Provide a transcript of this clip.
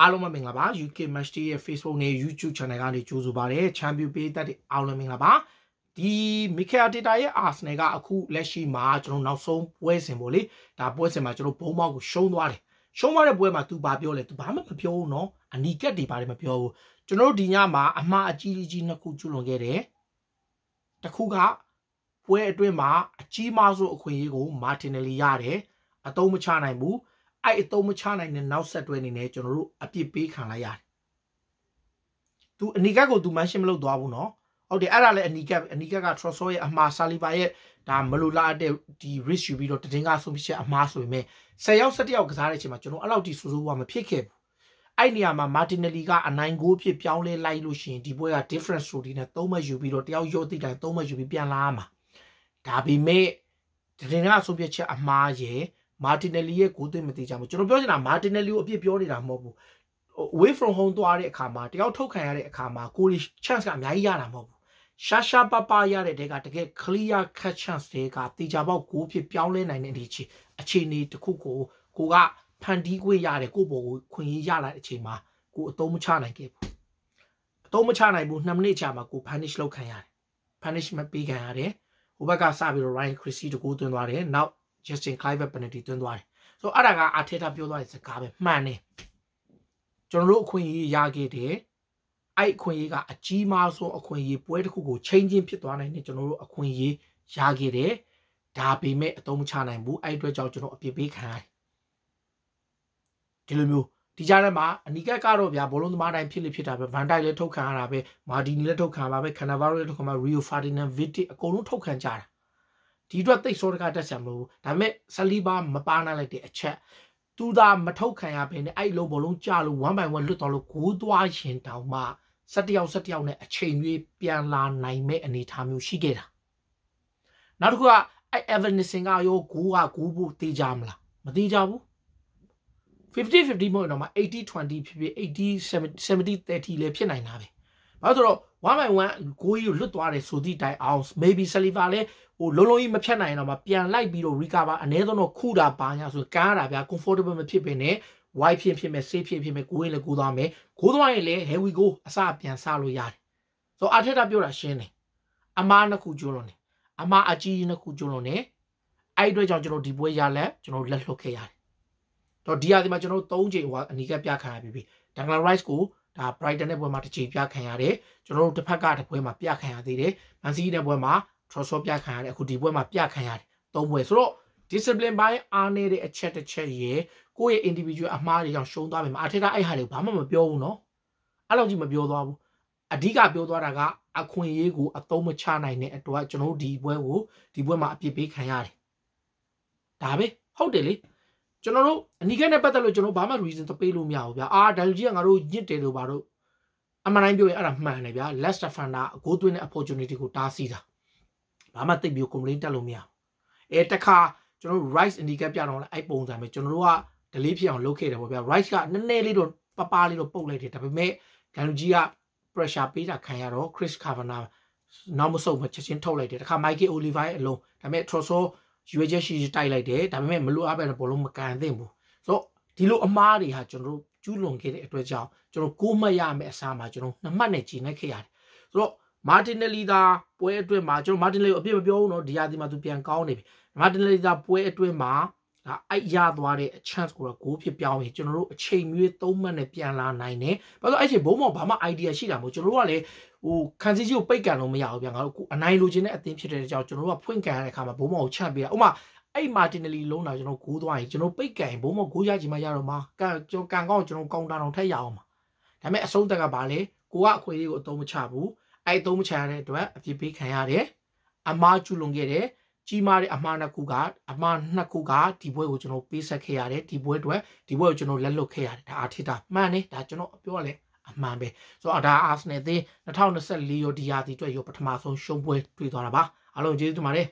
အားလုံးမင်္ဂလာပါ UK Match Day ရဲ့ Facebook နဲ့ YouTube Channel ကနေကြိုဆိုပါရစေ။ Champion ပေးသက်တဲ့အားလုံးမင်္ဂလာပါ။ဒီ Mikel Arteta ရဲ့ Arsenal ကအခုလက်ရှိမှာကျွန်တော်နောက်ဆုံးပွဲစဉ်ပေါ့လေ။ဒါပွဲစဉ်မှာကျွန်တော်ဘုံမောက်ကိုရှုံးသွားတယ်။ရှုံးသွားတဲ့ပွဲမှာ तू ဘာပြောလဲ तू ဘာမှမပြောဘူးနော်။အနီကက်တွေပါတယ်မပြောဘူး။ကျွန်တော်တို့ဒီညမှာအမှားအကြီးကြီးနှစ်ခုကျွလွန်ခဲ့တယ်။တစ်ခုကပွဲအတွင်းမှာအကြီးမားဆုံးအခွင့်အရေးကို Martinelli ရတယ်။အတုံးမချနိုင်ဘူး။အဲ့အသုံးမချနိုင်တဲ့နောက်ဆက်တွဲအနေနဲ့ကျွန်တော်တို့အပြစ်ပေးခံလိုက်ရတယ်။ तू အနီကတ်ကို तू mention မလုပ်သွားဘူးနော်။ဟုတ်တယ်အဲ့ဒါလည်းအနီကတ်အနီကတ်က Trosso ရဲ့အမှား Saliba ရဲ့ဒါမလိုလားတဲ့ဒီ risk ယူပြီးတော့တင်းကားဆုံးဖြတ်ချက်အမှားဆိုပေမဲ့10ရောက်17ရောက်ကစားတဲ့အချိန်မှာကျွန်တော်အဲ့လောက်ထိစိုးစိုးဝါမဖြစ်ခဲ့ဘူး။အဲ့နေရာမှာ Martinelli ကအနိုင်ကိုဖြစ်ပြောင်းလဲလိုက်လို့ရှိရင်ဒီပွဲက different story နဲ့3မှတ်ယူပြီးတော့တယောက်ရော့တိတိုင်း3မှတ်ယူပြီးပြန်လာမှာ။ဒါပေမဲ့တင်းကားဆုံးဖြတ်ချက်အမှားရဲ့မာတင်နယ်လီရဲ့ကိုသွင်းမသေးကြဘူးကျွန်တော်ပြောချင်တာမာတင်နယ်လီကိုအပြစ်ပြောနေတာမဟုတ်ဘူး away from home သွားတဲ့အခါမှာတယောက်ထုတ်ခံရတဲ့အခါမှာကိုရီ chance ကအများကြီးရတာမဟုတ်ဘူးရှာရှာပပရတဲ့တဲကတကယ် clear cut chance တွေကတေချာပေါက်ကိုဖြစ်ပြောင်းလဲနိုင်တဲ့အခြေအခြေအနေတစ်ခုကိုကိုကဖန်တီးခွင့်ရတယ်ကိုပေါ်ကိုခွင့်ရရလာတဲ့အချိန်မှာကိုအတုံးမချနိုင်ခဲ့ဘူးအတုံးမချနိုင်ဘူး2မိနစ်ကြာမှာကို punish လုပ်ခံရတယ် punishment ပေးခံရတယ်ဟိုဘက်ကစပြီးတော့ Ryan Christie တကူသွင်းသွားတယ်နောက် Justin Kluivert penalty သွင်းသွားတယ်။ဆိုတော့အဲ့ဒါက Arteta ပြောသွားတဲ့စကားပဲမှန်တယ်။ကျွန်တော်တို့အခွင့်အရေးရခဲ့တယ်။အဲ့အခွင့်အရေးကအကြီးမားဆုံးအခွင့်အရေးပွဲတစ်ခုကိုချိန်ချင်းဖြစ်သွားနိုင်တယ်ကျွန်တော်တို့အခွင့်အရေးရခဲ့တယ်။ဒါပေမဲ့အသုံးမချနိုင်ဘူးအဲ့အတွက်ကြောင့်ကျွန်တော်အပြစ်ပေးခံရတယ်။ဒီလိုမျိုးဒီကြားထဲမှာအနီကက်ကတော့ဗျာဘောလုံးသမားတိုင်းဖြစ်လိဖြစ်တာပဲဗန်တိုက်လည်းထုတ်ခံရတာပဲမာဒီနီလည်းထုတ်ခံပါပဲခနာဗာရိုလည်းထုတ်ခံပါရီယိုဖာဒီနန်ဗစ်တီအကုန်လုံးထုတ်ခံကြတာဒီအတွက်တိတ်ဆိုးတကားတက်ဆံမလို့ဒါပေမဲ့ဆလီဘာမပါနိုင်လိုက်တဲ့အချက်သူသာမထုတ်ခံရဘဲနဲ့အဲ့လိုဘလုံးကြလို့1 by 1လွတ်တော်လို့ဂိုးသွားရင်တောင်မှ၁၁ယောက်၁၁ယောက်နဲ့အချိန်ကြီးပြန်လာနိုင်မဲ့အနေအထားမျိုးရှိခဲ့တာနောက်တစ်ခုကအဲ့ Evanison ကရောဂိုးကဂိုးဖို့တေးကြမလားမတေးကြဘူး50 50မို့တော့မှ80 20ဖြစ်ဖြစ်80 70 30လည်းဖြစ်နိုင်တာပဲဘာလို့ဆိုတော့1 by 1ကိုကြီးကိုလွတ်သွားတယ်ဆိုသည့်တိုင်အောင် maybe Saliva လည်းဟိုလုံးလုံးကြီးမဖြတ်နိုင်တော့မှပြန်လိုက်ပြီးတော့ recover အနည်းဆုံးတော့ခုတာပါညာဆိုကားတာဗျာ comfortable မဖြစ်ပင်နဲ့ wide ဖြစ်ဖြစ်မဲ့ safe ဖြစ်ဖြစ်မဲ့ကိုယ်လည်းကိုသွားမယ်ကိုသွားရင်လည်း heavy go အစပြန်စလို့ရတယ်ဆိုတော့အထက်တာပြောတာရှင်းတယ်အမားနှစ်ခုကျွလွန်တယ်အမားအကြီးနှစ်ခုကျွလွန်တယ်အဲ့အတွက်ကြောင့်ကျွန်တော်ဒီပွဲရလက်ကျွန်တော်လက်လွတ်ခဲ့ရတယ်တော့ဒီအရာဒီမှာကျွန်တော်၃ချိန်ဟိုအနီးကပြခါရပြီးပြီ Dangla Rice ကိုဒါ Brighton တဲ့ပွဲမှာတစ်ကြိမ်ပြခံရတယ်ကျွန်တော်တို့တစ်ဖက်ကတစ်ပွဲမှာပြခံရသေးတယ် Man City တဲ့ပွဲမှာ Trossard ပြခံရတယ်အခုဒီပွဲမှာပြခံရတယ်သုံးပွဲဆိုတော့ discipline ဘိုင်းအားနေတဲ့အချက်တစ်ချက်ရယ်ကိုယ့်ရဲ့ individual အမှားတွေကြောင့်ရှုံးသွားပြီမှာအထက်ကအဲ့ဟာတွေဘာမှမပြောဘူးเนาะအဲ့လောက်ကြီးမပြောသွားဘူးအဓိကပြောသွားတာကအခွင့်အရေးကိုအသုံးမချနိုင်တဲ့အတွက်ကျွန်တော်တို့ဒီပွဲကိုဒီပွဲမှာအပြစ်ပေးခံရတယ်ဒါပဲဟုတ်တယ်လေကျွန်တော်တို့အနီးကနဲ့ပတ်သက်လို့ကျွန်တော်ဘာမှ reason သပေးလို့မရဘူးဗျာအာဒါလူကြီးကငါတို့ညစ်တယ်လို့ပါတော့အမှန်တိုင်းပြောရင်အဲ့ဒါမှန်တယ်ဗျာ less defender အကိုသွင်းတဲ့ opportunity ကိုတားဆီးတာဘာမှသိပ်ပြီး complain တက်လို့မရဘူးအဲတခါကျွန်တော်တို့ rice handicap ပြတော့လဲအဲ့ပုံစံပဲကျွန်တော်တို့က delay ဖြစ်အောင်လုပ်ခဲ့တယ်ပေါ့ဗျာ rice ကနည်းနည်းလေးတော့ပပလေးတော့ပုတ်လိုက်တယ်ဒါပေမဲ့ဂန်လူကြီးက pressure ပေးတာခံရတော့ Chris Kavanagh နောက်မဆုံးမချက်ချင်းထုတ်လိုက်တယ်တခါ Michael Oliver ရဲ့အလုံးဒါပေမဲ့ Trossard ရွေးချက်ရှိရှိတိုက်လိုက်တယ်ဒါပေမဲ့မလိုအပ်ပဲဘောလုံးမကန်သင့်ဘူးဆိုတော့ဒီလိုအမားတွေဟာကျွန်တော်တို့ကျူးလွန်ခဲ့တဲ့အတွက်ကြောင့်ကျွန်တော်ကိုးမရမယ့်အစားမှာကျွန်တော်နှစ်မှတ်နဲ့ဂျင်းနဲ့ခဲ့ရတယ်ဆိုတော့မာတင်နယ်လီသာပွဲအတွင်းမှာကျွန်တော်မာတင်နယ်လီကိုအပြစ်မပြောဘူးเนาะဒီရာသီမှာသူပြန်ကောင်းနေပြီမာတင်နယ်လီသာပွဲအတွင်းမှာဒါအဲ့ရသွားတဲ့ chance ကိုတော့ goal ဖြစ်ပြောင်းရင်ကျွန်တော်တို့အချိန်မြွေး၃မှတ်နဲ့ပြန်လာနိုင်တယ်။ဘာလို့အဲ့ချိန်ဘုံမောဘာမှ idea ရှိတာမဟုတ်ကျွန်တော်တို့ကလည်းဟိုခံစီကြီးကိုပိတ်ကန်လို့မရဘူးဗျာငါတို့အနိုင်လိုချင်တဲ့အသင်းဖြစ်တဲ့အကြောင်းကျွန်တော်တို့ကဖွင့်ကန်ရတဲ့အခါမှာဘုံမောကိုချပေးတာ။ဥပမာအဲ့မာတင်နလီလုံးတာကျွန်တော်ဂိုးသွားရင်ကျွန်တော်ပိတ်ကန်ဘုံမောဂိုးရချင်မှရတော့မှာကန်ကျွန်တော်ကန်ကောင်းကျွန်တော်ကောင်တာတော့ထက်ရအောင်မှာ။ဒါပေမဲ့အဆုံးသက်ကဘာလဲကိုကအခွင့်အရေးကိုအသုံးမချဘူး။အဲ့အသုံးမချရတဲ့အတွက်အပြစ်ပေးခံရတယ်။အမားကျူလွန်ခဲ့တယ်။ကြီးမားတဲ့အမှားနှစ်ခုကအမှားနှစ်ခုကဒီဘွဲကိုကျွန်တော်ပေးဆက်ခဲ့ရတယ်ဒီဘွဲအတွက်ဒီဘွဲကိုကျွန်တော်လက်လွတ်ခဲ့ရတယ်ဒါအာတီတာမှန်တယ်ဒါကျွန်တော်ပြောရလဲအမှန်ပဲဆိုတော့ဒါအာဆနယ်သင်း2024ရောဒီရာသီအတွက်ရောပထမဆုံးရှုံးပွဲတွေ့သွားတာပါအားလုံးကျေးဇူးတင်ပါတယ်